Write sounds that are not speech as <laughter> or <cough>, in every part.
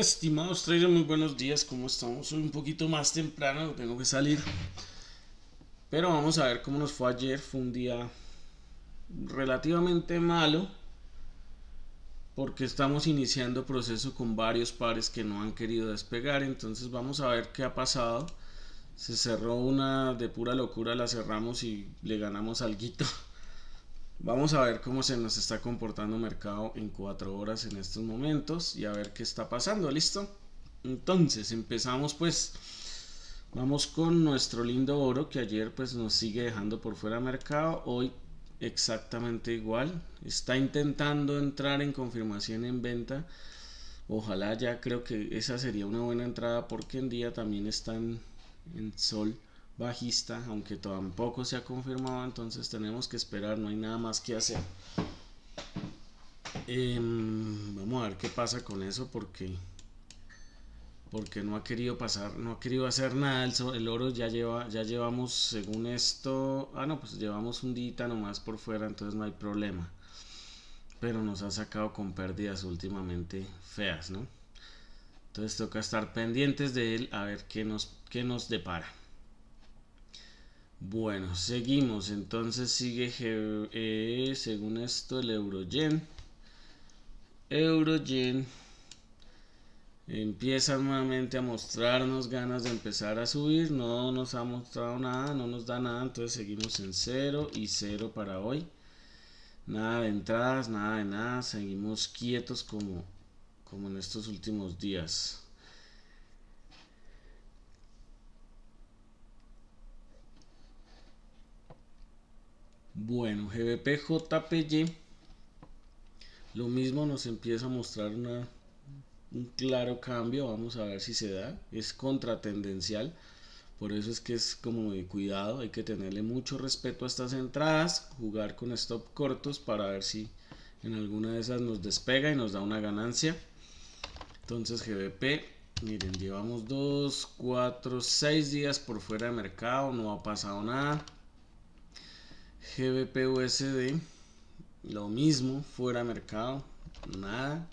Estimados traders, muy buenos días, como estamos? Hoy un poquito más temprano, tengo que salir. Pero vamos a ver cómo nos fue ayer. Fue un día relativamente malo porque estamos iniciando proceso con varios pares que no han querido despegar. Entonces vamos a ver qué ha pasado. Se cerró una de pura locura, la cerramos y le ganamos al guito Vamos a ver cómo se nos está comportando mercado en cuatro horas en estos momentos y a ver qué está pasando, ¿listo? Entonces, empezamos pues, vamos con nuestro lindo oro que ayer pues nos sigue dejando por fuera mercado, hoy exactamente igual, está intentando entrar en confirmación en venta, ojalá ya creo que esa sería una buena entrada porque en día también están en sol bajista, aunque tampoco se ha confirmado, entonces tenemos que esperar, no hay nada más que hacer. Em, vamos a ver qué pasa con eso porque porque no ha querido pasar, no ha querido hacer nada. El, oro ya lleva, ya llevamos, según esto, ah no, pues llevamos un nomás por fuera, entonces no hay problema. Pero nos ha sacado con pérdidas últimamente feas, ¿no? Entonces toca estar pendientes de él a ver qué nos, qué nos depara. Bueno, seguimos. Entonces sigue eh, según esto el Eurogen, Eurogen empieza nuevamente a mostrarnos ganas de empezar a subir. No nos ha mostrado nada, no nos da nada. Entonces seguimos en cero y cero para hoy. Nada de entradas, nada de nada. Seguimos quietos como, como en estos últimos días. Bueno, gbp lo mismo nos empieza a mostrar un claro cambio, vamos a ver si se da, es contratendencial, por eso es que es como de cuidado, hay que tenerle mucho respeto a estas entradas, jugar con stop cortos para ver si en alguna de esas nos despega y nos da una ganancia. Entonces GBP, miren, llevamos 2, 4, 6 días por fuera de mercado, no ha pasado nada. GBPUSD, lo mismo, fuera mercado, nada.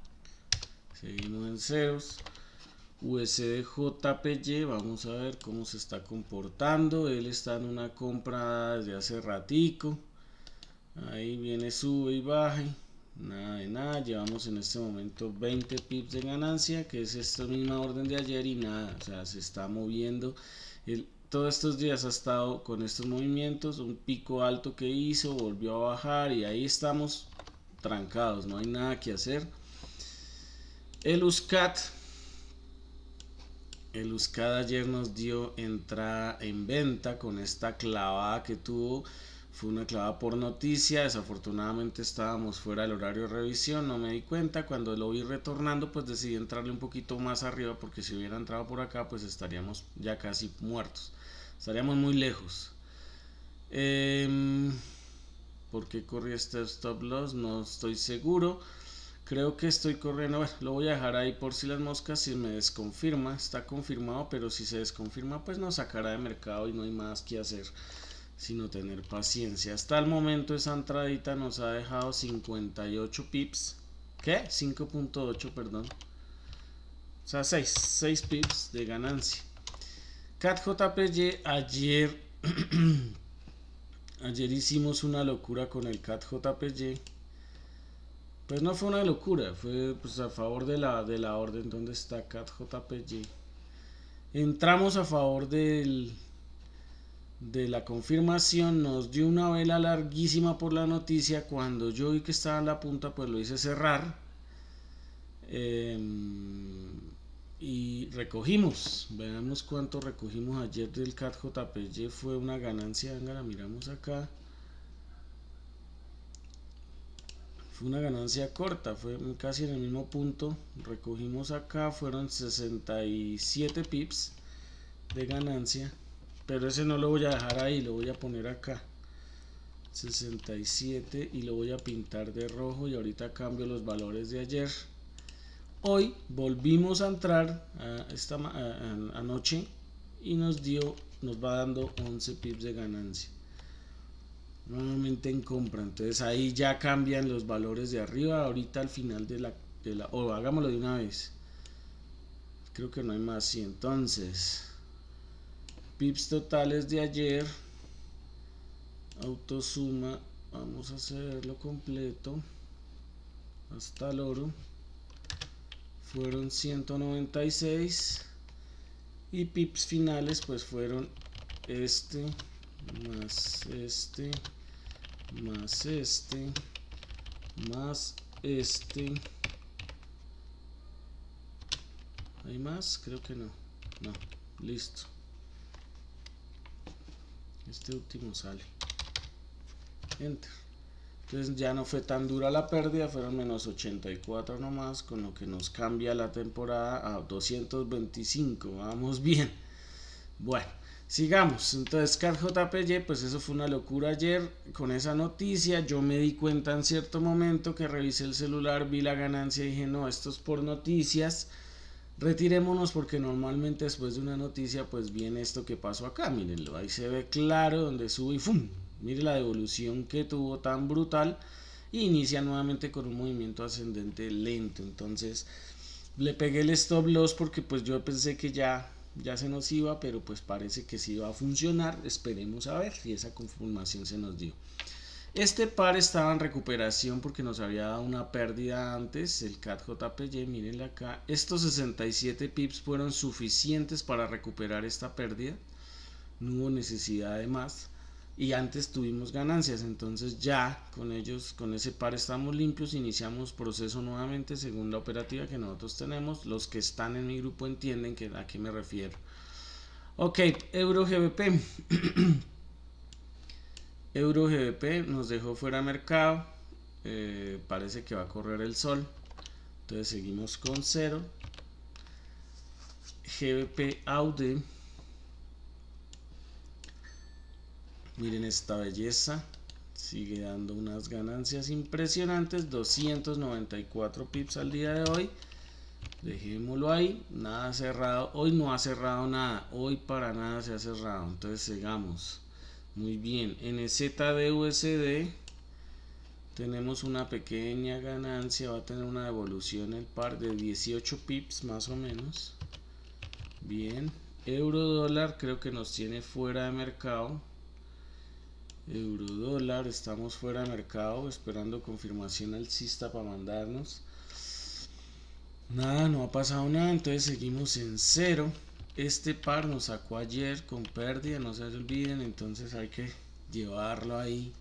Seguimos en ceros. USDJPY, vamos a ver cómo se está comportando. Él está en una compra desde hace ratico. Ahí viene, sube y baja. Nada de nada, llevamos en este momento 20 pips de ganancia, que es esta misma orden de ayer y nada, o sea, se está moviendo el todos estos días ha estado con estos movimientos, un pico alto que hizo, volvió a bajar y ahí estamos trancados, no hay nada que hacer. El USCAT, el USCAT ayer nos dio entrada en venta con esta clavada que tuvo fue una clava por noticia, desafortunadamente estábamos fuera del horario de revisión, no me di cuenta, cuando lo vi retornando pues decidí entrarle un poquito más arriba porque si hubiera entrado por acá pues estaríamos ya casi muertos, estaríamos muy lejos. Em, ¿Por qué corrí este stop loss? No estoy seguro. Creo que estoy corriendo, lo voy a dejar ahí por si las moscas, si me desconfirma, está confirmado, pero si se desconfirma pues nos sacará de mercado y no hay más que hacer sino tener paciencia. Hasta el momento esa entradita nos ha dejado 58 pips. ¿Qué? 5.8, perdón. O sea, 6, 6 pips de ganancia. CatJPY ayer... <clears throat> ayer hicimos una locura con el CatJPY. Pues no fue una locura, fue pues, a favor de la, de la orden donde está CatJPY. Entramos a favor del, de la confirmación nos dio una vela larguísima por la noticia. Cuando yo vi que estaba en la punta, pues lo hice cerrar. Em, y recogimos. Veamos cuánto recogimos ayer del CAT Fue una ganancia. Venga, la miramos acá. Fue una ganancia corta. Fue casi en el mismo punto. Recogimos acá. Fueron 67 pips de ganancia pero ese no lo voy a dejar ahí lo voy a poner acá 67 y lo voy a pintar de rojo y ahorita cambio los valores de ayer hoy volvimos a entrar esta anoche y nos dio nos va dando 11 pips de ganancia nuevamente en compra entonces ahí ya cambian los valores de arriba ahorita al final de la, o hagámoslo de una vez creo que no hay más y entonces pips totales de ayer autosuma vamos a hacerlo completo hasta el oro fueron 196 y pips finales pues fueron este más este más este más este ¿hay más? creo que no no, listo este último sale enter entonces ya no fue tan dura la pérdida fueron menos 84 nomás con lo que nos cambia la temporada a 225 vamos bien bueno sigamos entonces CarJPY pues eso fue una locura ayer con esa noticia yo me di cuenta en cierto momento que revisé el celular vi la ganancia y dije no esto es por noticias retirémonos porque normalmente después de una noticia pues viene esto que pasó acá, mírenlo, ahí se ve claro donde sube y ¡fum! Mire la devolución que tuvo tan brutal inicia nuevamente con un movimiento ascendente lento, entonces le pegué el stop loss porque pues yo pensé que ya ya se nos iba, pero pues parece que sí va a funcionar, esperemos a ver si esa confirmación se nos dio. Este par estaba en recuperación porque nos había dado una pérdida antes, el CAT JPY, acá. Estos 67 pips fueron suficientes para recuperar esta pérdida, no hubo necesidad de más. Y antes tuvimos ganancias, entonces ya con ellos, con ese par estamos limpios, iniciamos proceso nuevamente según la operativa que nosotros tenemos. Los que están en mi grupo entienden que, a qué me refiero. Ok, Euro GBP. <clears throat> Euro GBP nos dejó fuera de mercado. Eh, parece que va a correr el sol. Entonces seguimos con 0. GBP Audi. Miren esta belleza. Sigue dando unas ganancias impresionantes. 294 pips al día de hoy. Dejémoslo ahí. Nada cerrado. Hoy no ha cerrado nada. Hoy para nada se ha cerrado. Entonces sigamos. Muy bien, en el ZDUSD tenemos una pequeña ganancia, va a tener una devolución el par de 18 pips más o menos. Bien, euro dólar creo que nos tiene fuera de mercado. Euro dólar, estamos fuera de mercado, esperando confirmación alcista para mandarnos. Nada, no ha pasado nada, entonces seguimos en cero este par nos sacó ayer con pérdida, no se olviden, entonces hay que llevarlo ahí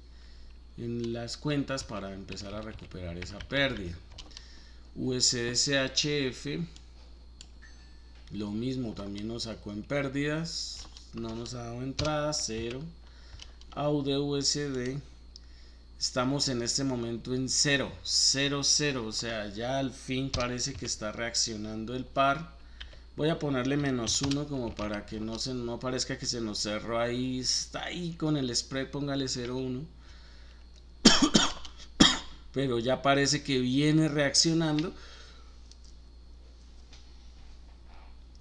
en las cuentas para empezar a recuperar esa pérdida. USDCHF, lo mismo, también nos sacó en pérdidas, no nos ha dado entrada, cero. AUDUSD, estamos en este momento en cero, cero, cero, o sea, ya al fin parece que está reaccionando el par Voy a ponerle menos uno como para que no, se, no parezca que se nos cerró ahí. Está ahí con el spread, póngale 0,1. <coughs> Pero ya parece que viene reaccionando.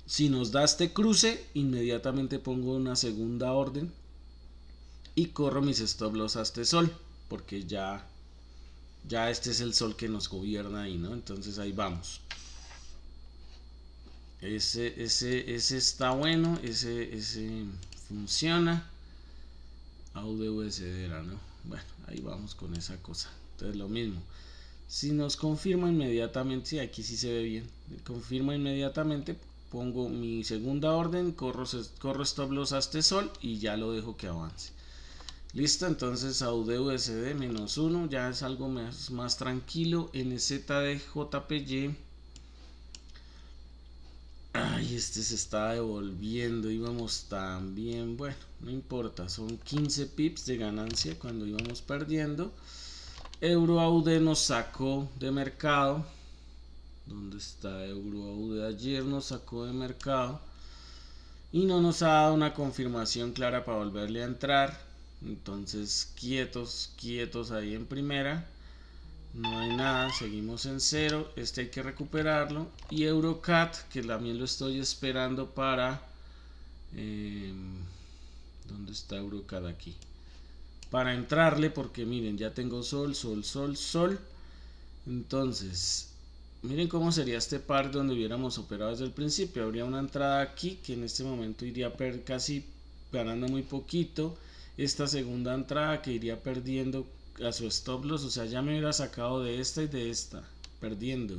Si nos da este cruce, inmediatamente pongo una segunda orden. Y corro mis stop loss a este sol. Porque ya, ya este es el sol que nos gobierna ahí, ¿no? Entonces ahí vamos. Ese, ese, ese está bueno, ese, ese funciona. Audio era, ¿no? Bueno, ahí vamos con esa cosa. Entonces lo mismo. Si nos confirma inmediatamente, si aquí sí se ve bien, confirma inmediatamente, pongo mi segunda orden, corro, corro stop loss hasta este sol y ya lo dejo que avance. Listo, entonces AUDUSD menos 1, ya es algo más, tranquilo. NZDJPY y este se está devolviendo. Íbamos también Bueno, no importa. Son 15 pips de ganancia cuando íbamos perdiendo. EuroAUD nos sacó de mercado. ¿Dónde está EuroAUD? Ayer nos sacó de mercado. Y no nos ha dado una confirmación clara para volverle a entrar. Entonces, quietos, quietos ahí en primera no hay nada, seguimos en cero, este hay que recuperarlo y Eurocat que también lo estoy esperando para em, ¿dónde está Eurocat aquí? para entrarle porque miren ya tengo sol, sol, sol, sol entonces miren cómo sería este par donde hubiéramos operado desde el principio, habría una entrada aquí que en este momento iría per casi ganando muy poquito esta segunda entrada que iría perdiendo a su stop loss, o sea, ya me hubiera sacado de esta y de esta, perdiendo.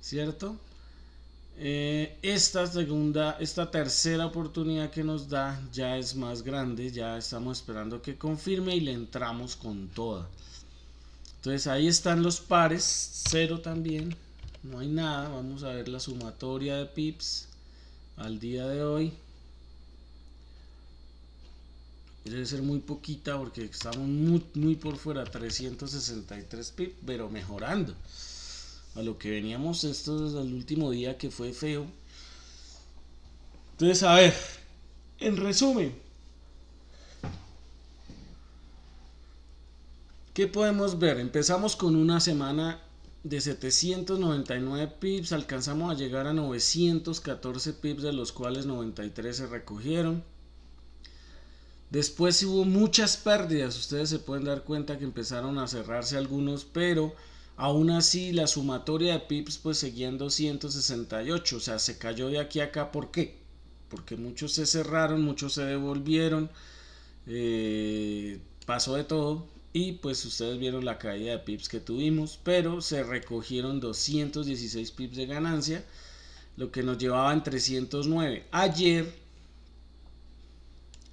¿Cierto? Eh, esta segunda, esta tercera oportunidad que nos da ya es más grande, ya estamos esperando que confirme y le entramos con toda. Entonces ahí están los pares, cero también, no hay nada, vamos a ver la sumatoria de pips al día de hoy debe ser muy poquita porque estamos muy, por fuera, 363 pips, pero mejorando. A lo que veníamos esto desde el último día que fue feo. Entonces, a ver, en resumen, ¿qué podemos ver? Empezamos con una semana de 799 pips, alcanzamos a llegar a 914 pips, de los cuales 93 se recogieron. Después hubo muchas pérdidas, ustedes se pueden dar cuenta que empezaron a cerrarse algunos, pero aún así la sumatoria de pips pues seguía en 268, o sea, se cayó de aquí a acá, ¿por qué? Porque muchos se cerraron, muchos se devolvieron, eh, pasó de todo, y pues ustedes vieron la caída de pips que tuvimos, pero se recogieron 216 pips de ganancia, lo que nos llevaba en 309. Ayer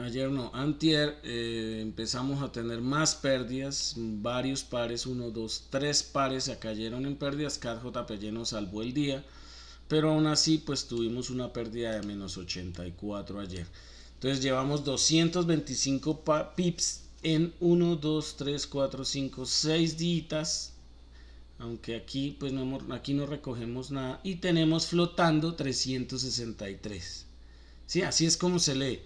ayer no, antier eh, empezamos a tener más pérdidas, varios pares, uno, 2, 3 pares se cayeron en pérdidas, Car JP nos salvó el día, pero aún así pues tuvimos una pérdida de menos 84 ayer. Entonces llevamos 225 pips en 1, 2, 3, 4, 5, 6 días, aunque aquí pues no, aquí no recogemos nada y tenemos flotando 363. Sí, así es como se lee.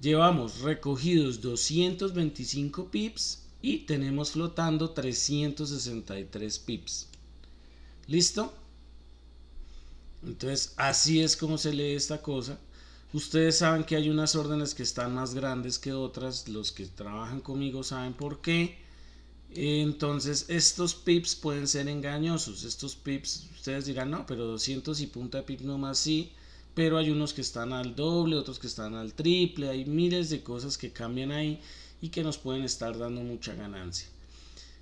Llevamos recogidos 225 pips y tenemos flotando 363 pips. ¿Listo? Entonces, así es como se lee esta cosa. Ustedes saben que hay unas órdenes que están más grandes que otras. Los que trabajan conmigo saben por qué. Entonces, estos pips pueden ser engañosos. Estos pips, ustedes dirán, no, pero 200 y punta de pip más sí pero hay unos que están al doble, otros que están al triple, hay miles de cosas que cambian ahí y que nos pueden estar dando mucha ganancia.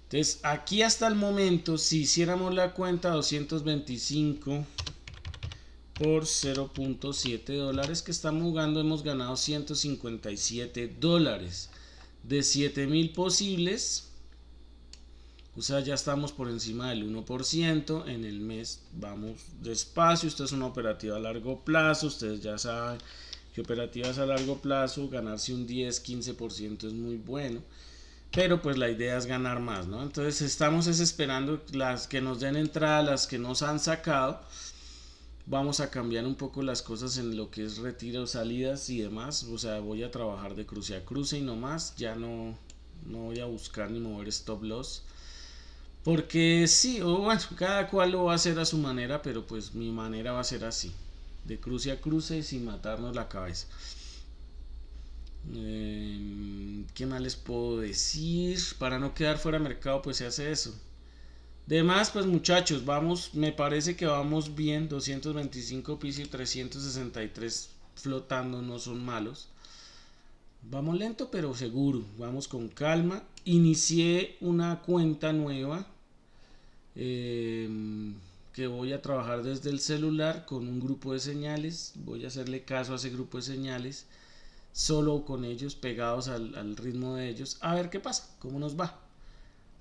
Entonces, aquí hasta el momento, si hiciéramos la cuenta 225 por 0.7 dólares que estamos jugando, hemos ganado 157 dólares de 7000 posibles o sea, ya estamos por encima del 1% en el mes. Vamos despacio. Esta es una operativa a largo plazo. Ustedes ya saben que operativas a largo plazo, ganarse un 10, 15% es muy bueno. Pero pues la idea es ganar más, ¿no? Entonces estamos esperando las que nos den entrada, las que nos han sacado. Vamos a cambiar un poco las cosas en lo que es retiro, salidas y demás. O sea, voy a trabajar de cruce a cruce y no más. Ya no, no voy a buscar ni mover stop loss porque sí, o bueno, cada cual lo va a hacer a su manera, pero pues mi manera va a ser así. De cruce a cruce sin matarnos la cabeza. Em, ¿Qué más les puedo decir? Para no quedar fuera de mercado, pues se hace eso. De más, pues muchachos, vamos, me parece que vamos bien. 225 piso y 363 flotando no son malos. Vamos lento pero seguro, vamos con calma. Inicié una cuenta nueva Em, que voy a trabajar desde el celular con un grupo de señales, voy a hacerle caso a ese grupo de señales, solo con ellos, pegados al, ritmo de ellos, a ver qué pasa, cómo nos va.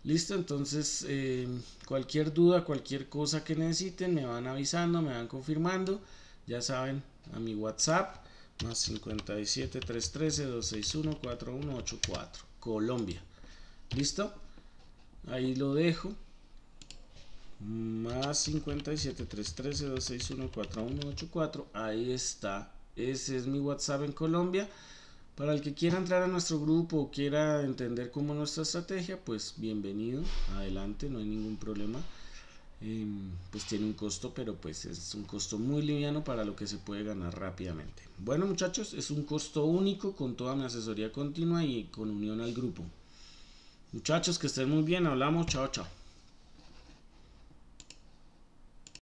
Listo, entonces em, cualquier duda, cualquier cosa que necesiten, me van avisando, me van confirmando, ya saben, a mi WhatsApp, más 57 313 261 4184, Colombia. ¿Listo? Ahí lo dejo más 57 Ahí está. Ese es mi WhatsApp en Colombia. Para el que quiera entrar a nuestro grupo o quiera entender cómo nuestra estrategia, pues bienvenido, adelante, no hay ningún problema. Em, pues tiene un costo, pero pues es un costo muy liviano para lo que se puede ganar rápidamente. Bueno muchachos, es un costo único con toda mi asesoría continua y con unión al grupo. Muchachos, que estén muy bien, hablamos, chao, chao.